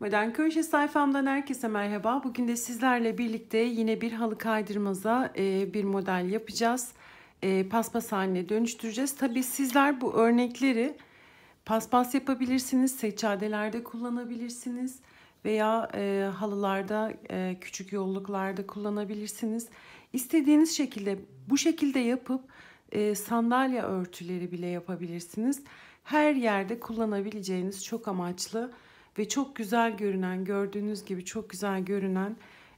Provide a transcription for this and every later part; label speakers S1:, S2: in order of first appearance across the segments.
S1: Modern Köşe sayfamdan herkese merhaba. Bugün de sizlerle birlikte yine bir halı kaydırmaza e, bir model yapacağız. E, paspas haline dönüştüreceğiz. Tabii sizler bu örnekleri paspas yapabilirsiniz, seccadelerde kullanabilirsiniz veya e, halılarda, küçük yolluklarda kullanabilirsiniz. İstediğiniz şekilde bu şekilde yapıp sandalye örtüleri bile yapabilirsiniz. Her yerde kullanabileceğiniz çok amaçlı ve çok güzel görünen gördüğünüz gibi çok güzel görünen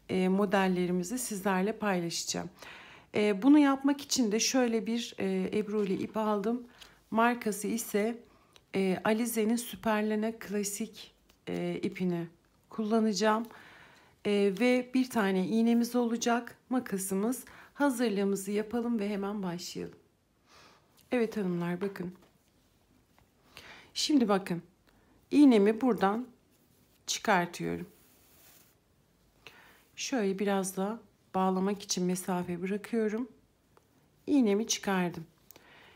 S1: e, modellerimizi sizlerle paylaşacağım. E, bunu yapmak için de şöyle bir e, ebruli ip aldım. Markası ise e, Alize'nin Süperlene Klasik e, ipini kullanacağım. E, ve bir tane iğnemiz olacak makasımız. Hazırlığımızı yapalım ve hemen başlayalım. Evet hanımlar bakın. Şimdi bakın iğnemi buradan çıkartıyorum. Şöyle biraz da bağlamak için mesafe bırakıyorum. İğnemi çıkardım.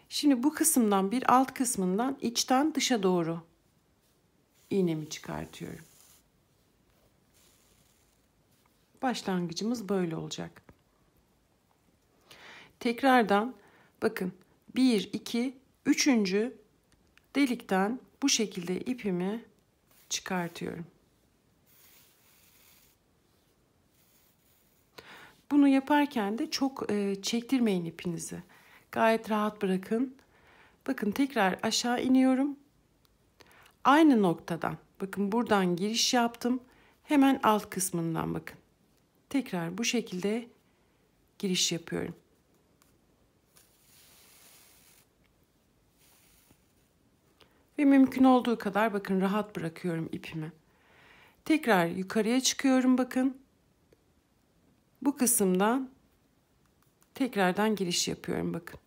S1: Şimdi bu kısımdan bir alt kısmından içten dışa doğru iğnemi çıkartıyorum. Başlangıcımız böyle olacak. Tekrardan bakın 1 2 3. delikten bu şekilde ipimi çıkartıyorum. Bunu yaparken de çok e, çektirmeyin ipinizi. Gayet rahat bırakın. Bakın tekrar aşağı iniyorum. Aynı noktadan. Bakın buradan giriş yaptım. Hemen alt kısmından bakın. Tekrar bu şekilde giriş yapıyorum. Ve mümkün olduğu kadar bakın rahat bırakıyorum ipimi. Tekrar yukarıya çıkıyorum bakın. Bu kısımdan tekrardan giriş yapıyorum bakın.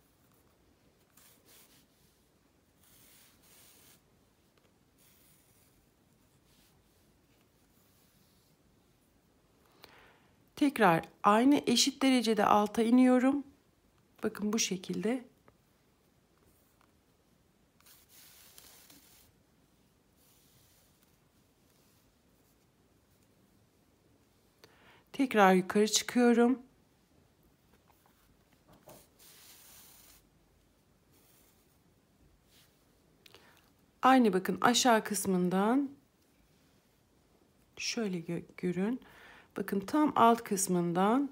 S1: Tekrar aynı eşit derecede alta iniyorum. Bakın bu şekilde tekrar yukarı çıkıyorum. Aynı bakın aşağı kısmından şöyle görün. Bakın tam alt kısmından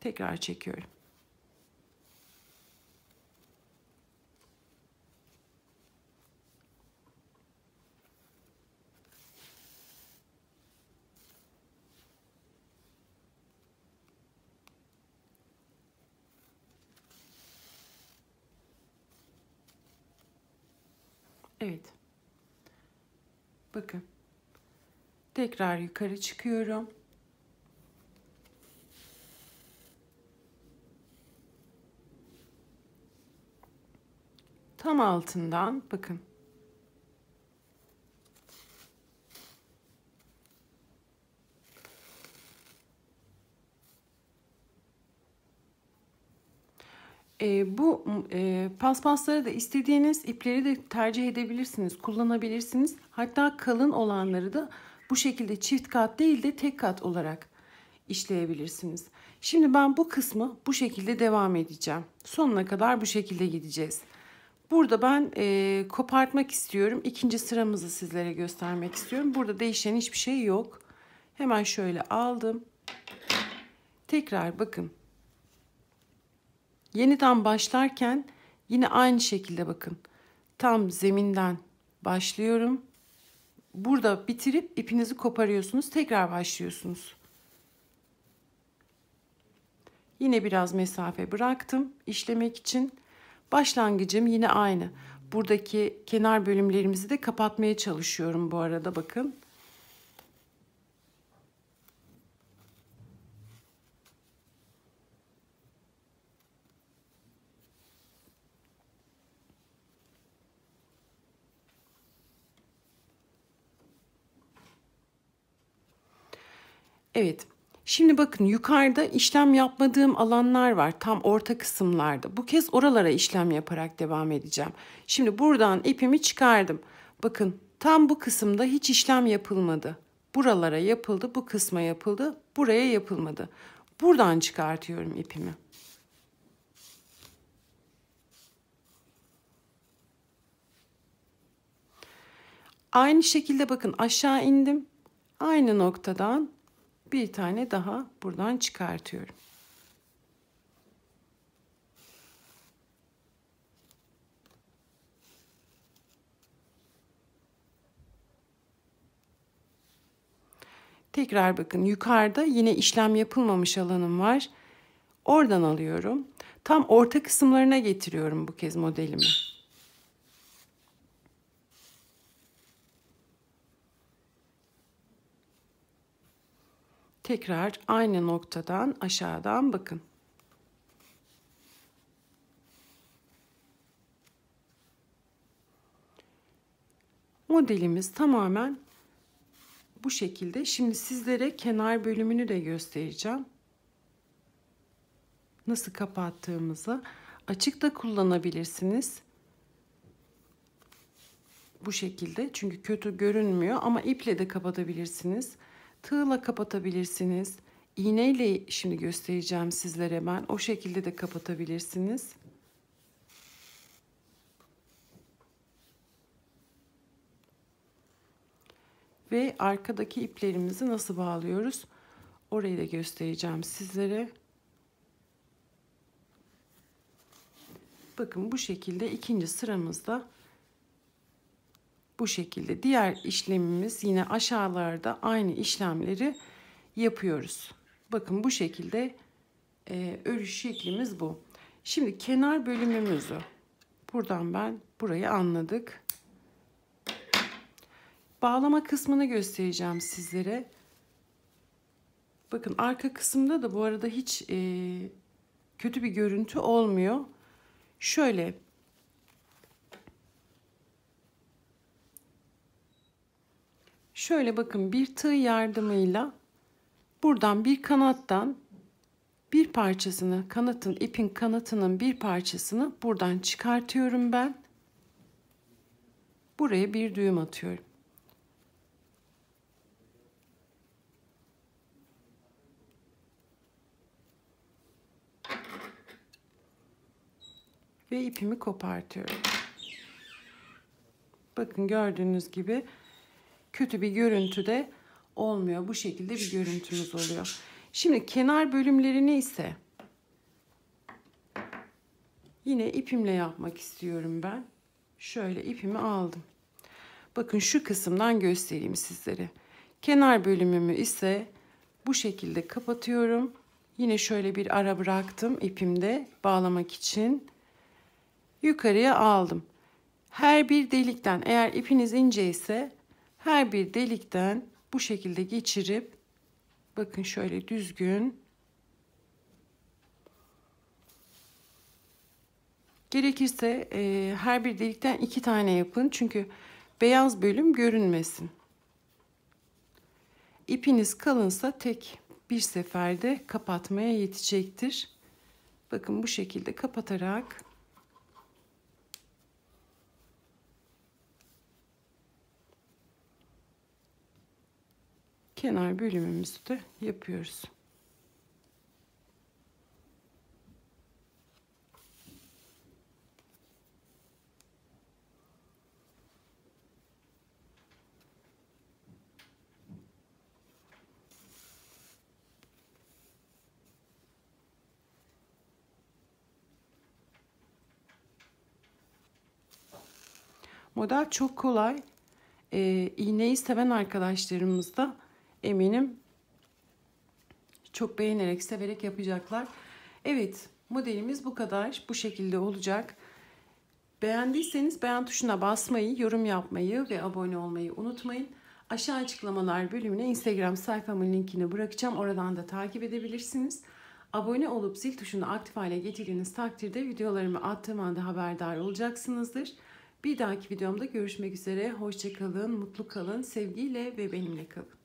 S1: tekrar çekiyorum. Evet. Bakın. Tekrar yukarı çıkıyorum. Tam altından bakın E, bu e, paspasları da istediğiniz ipleri de tercih edebilirsiniz, kullanabilirsiniz. Hatta kalın olanları da bu şekilde çift kat değil de tek kat olarak işleyebilirsiniz. Şimdi ben bu kısmı bu şekilde devam edeceğim. Sonuna kadar bu şekilde gideceğiz. Burada ben e, kopartmak istiyorum. İkinci sıramızı sizlere göstermek istiyorum. Burada değişen hiçbir şey yok. Hemen şöyle aldım. Tekrar bakın Yeniden başlarken yine aynı şekilde bakın. Tam zeminden başlıyorum. Burada bitirip ipinizi koparıyorsunuz. Tekrar başlıyorsunuz. Yine biraz mesafe bıraktım işlemek için. Başlangıcım yine aynı. Buradaki kenar bölümlerimizi de kapatmaya çalışıyorum bu arada bakın. Evet. Şimdi bakın yukarıda işlem yapmadığım alanlar var tam orta kısımlarda. Bu kez oralara işlem yaparak devam edeceğim. Şimdi buradan ipimi çıkardım. Bakın tam bu kısımda hiç işlem yapılmadı. Buralara yapıldı, bu kısma yapıldı, buraya yapılmadı. Buradan çıkartıyorum ipimi. Aynı şekilde bakın aşağı indim. Aynı noktadan bir tane daha buradan çıkartıyorum. Tekrar bakın yukarıda yine işlem yapılmamış alanım var. Oradan alıyorum. Tam orta kısımlarına getiriyorum bu kez modelimi. Tekrar aynı noktadan aşağıdan bakın. Modelimiz tamamen bu şekilde. Şimdi sizlere kenar bölümünü de göstereceğim. Nasıl kapattığımızı açık da kullanabilirsiniz. Bu şekilde çünkü kötü görünmüyor ama iple de kapatabilirsiniz. Tığla kapatabilirsiniz. İğneyle şimdi göstereceğim sizlere ben. O şekilde de kapatabilirsiniz. Ve arkadaki iplerimizi nasıl bağlıyoruz? Orayı da göstereceğim sizlere. Bakın bu şekilde ikinci sıramızda bu şekilde diğer işlemimiz yine aşağılarda aynı işlemleri yapıyoruz. Bakın bu şekilde e, örüş şeklimiz bu. Şimdi kenar bölümümüzü buradan ben burayı anladık. Bağlama kısmını göstereceğim sizlere. Bakın arka kısımda da bu arada hiç e, kötü bir görüntü olmuyor. Şöyle Şöyle bakın bir tığ yardımıyla buradan bir kanattan bir parçasını kanatın ipin kanatının bir parçasını buradan çıkartıyorum ben. Buraya bir düğüm atıyorum. Ve ipimi kopartıyorum. Bakın gördüğünüz gibi kötü bir görüntü de olmuyor. Bu şekilde bir görüntümüz oluyor. Şimdi kenar bölümlerini ise yine ipimle yapmak istiyorum ben. Şöyle ipimi aldım. Bakın şu kısımdan göstereyim sizlere. Kenar bölümümü ise bu şekilde kapatıyorum. Yine şöyle bir ara bıraktım ipimde bağlamak için. Yukarıya aldım. Her bir delikten eğer ipiniz ince ise her bir delikten bu şekilde geçirip bakın şöyle düzgün gerekirse e, her bir delikten iki tane yapın çünkü beyaz bölüm görünmesin. İpiniz kalınsa tek bir seferde kapatmaya yetecektir. Bakın bu şekilde kapatarak kenar bölümümüzü de yapıyoruz. Model çok kolay. Ee, iğneyi seven arkadaşlarımızda. da eminim çok beğenerek, severek yapacaklar. Evet, modelimiz bu kadar. Bu şekilde olacak. Beğendiyseniz beğen tuşuna basmayı, yorum yapmayı ve abone olmayı unutmayın. Aşağı açıklamalar bölümüne Instagram sayfamın linkini bırakacağım. Oradan da takip edebilirsiniz. Abone olup zil tuşunu aktif hale getirdiğiniz takdirde videolarımı attığım anda haberdar olacaksınızdır. Bir dahaki videomda görüşmek üzere. Hoşçakalın, mutlu kalın, sevgiyle ve benimle kalın.